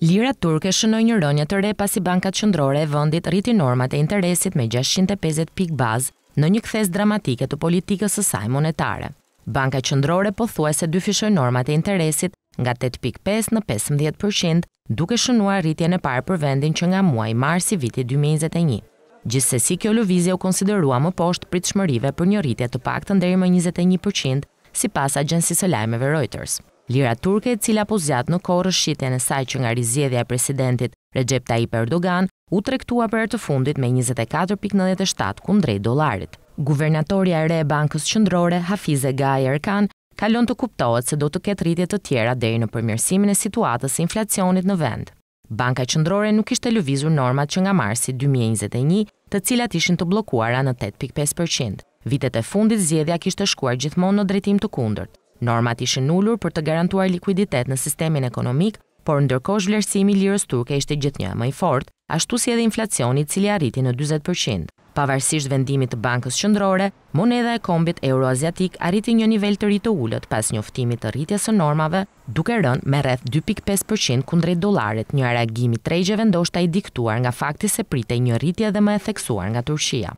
Lira turke shënoj një rënjë të re pasi bankat qëndrore e vëndit rriti normat e interesit me 650 pik bazë në një kthes dramatike të politikës së saj monetare. Banka qëndrore po thua se dyfishoj normat e interesit nga 8.5 në 15% duke shënuar rritje në parë për vendin që nga muaj marsi viti 2021. Gjithse si kjo lëvizje u konsiderua më poshtë pritë shmërive për një rritje të pak të nderi më 21% si pas agjensisë lajmeve Reuters. Lira turke, cila po zjatë në korë shqitën e saj që nga rizjedhja presidentit Recep Tayyip Erdogan, u trektua për të fundit me 24.97 kundrej dolarit. e re e bankës qëndrore, Hafize Gaj Erkan, kalon të kuptohet se do të ketë rritjet të tjera deri në përmjërsimin e situatës e inflacionit në vend. Banka qëndrore nuk ishte lëvizur normat që nga marsi 2021, të cilat ishin të blokuara në 8.5%. Vitet e fundit, zjedhja kishte shkuar gjithmonë në drejtim të kundërt, Normat ishin nullur për të garantuar likuiditet në sistemin ekonomik, por ndërkosh vlerësimi lirës turke ishte gjithë një më i fort, ashtu si edhe inflacionit cili arriti në 20%. Pavarësisht vendimit të bankës qëndrore, moneda e kombit euroaziatik arriti një nivel të rritë ullët pas një oftimit të rritjes së normave, duke rënë me rreth 2.5% kundrejt dolarit, një reagimi trejgjeve ndoshta i diktuar nga faktis e pritej një rritje dhe më e theksuar nga Turqia.